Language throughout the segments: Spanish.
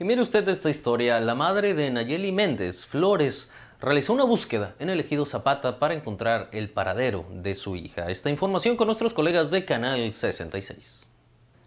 Y mire usted esta historia, la madre de Nayeli Méndez Flores realizó una búsqueda en el ejido Zapata para encontrar el paradero de su hija. Esta información con nuestros colegas de Canal 66.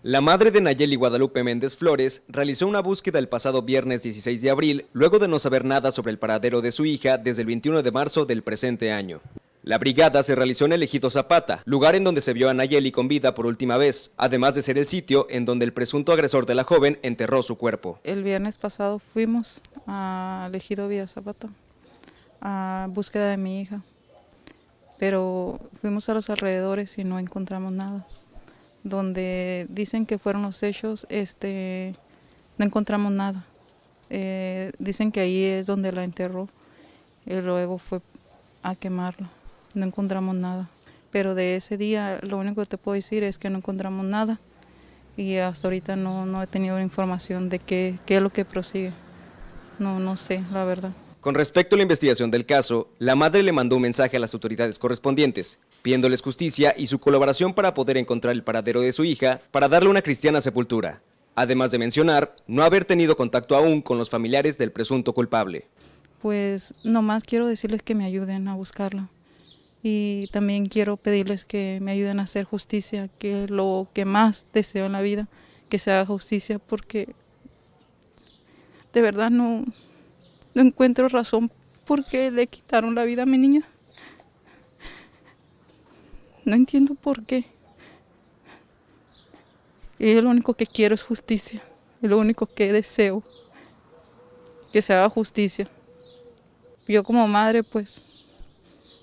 La madre de Nayeli Guadalupe Méndez Flores realizó una búsqueda el pasado viernes 16 de abril, luego de no saber nada sobre el paradero de su hija desde el 21 de marzo del presente año. La brigada se realizó en el ejido Zapata, lugar en donde se vio a Nayeli con vida por última vez, además de ser el sitio en donde el presunto agresor de la joven enterró su cuerpo. El viernes pasado fuimos al ejido Villa Zapata a búsqueda de mi hija, pero fuimos a los alrededores y no encontramos nada. Donde dicen que fueron los hechos, este, no encontramos nada. Eh, dicen que ahí es donde la enterró y luego fue a quemarla no encontramos nada. Pero de ese día lo único que te puedo decir es que no encontramos nada y hasta ahorita no, he tenido información de qué, qué es lo que prosigue. No, no sé, la verdad. Con respecto a la investigación del caso, la madre le mandó un mensaje a las autoridades correspondientes, pidiéndoles justicia y su colaboración para poder encontrar el paradero de su hija para darle una cristiana sepultura, además de mencionar no haber tenido contacto aún con los familiares del presunto culpable. Pues nomás quiero decirles que me ayuden a buscarla y también quiero pedirles que me ayuden a hacer justicia, que lo que más deseo en la vida, que se haga justicia porque de verdad no, no encuentro razón por qué le quitaron la vida a mi niña. No entiendo por qué. Y lo único que quiero es justicia, y lo único que deseo, que se haga justicia. Yo como madre pues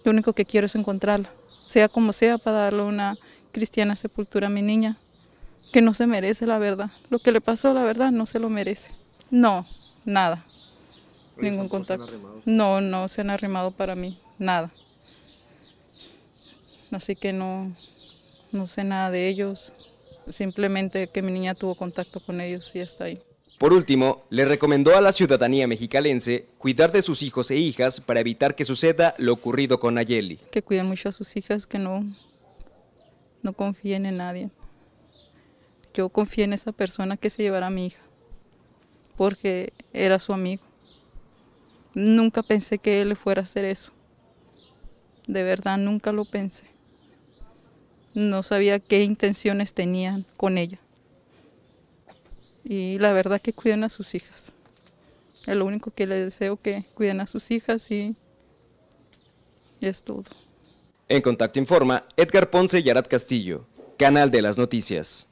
lo único que quiero es encontrarla, sea como sea, para darle una cristiana sepultura a mi niña, que no se merece la verdad. Lo que le pasó, la verdad, no se lo merece. No, nada. Ningún contacto. No, no se han arrimado para mí, nada. Así que no, no sé nada de ellos. Simplemente que mi niña tuvo contacto con ellos y está ahí. Por último, le recomendó a la ciudadanía mexicalense cuidar de sus hijos e hijas para evitar que suceda lo ocurrido con Ayeli. Que cuiden mucho a sus hijas, que no, no confíen en nadie. Yo confié en esa persona que se llevara a mi hija, porque era su amigo. Nunca pensé que él le fuera a hacer eso. De verdad, nunca lo pensé. No sabía qué intenciones tenían con ella y la verdad que cuiden a sus hijas. Es lo único que les deseo que cuiden a sus hijas y, y es todo. En Contacto Informa, Edgar Ponce y Arad Castillo, Canal de las Noticias.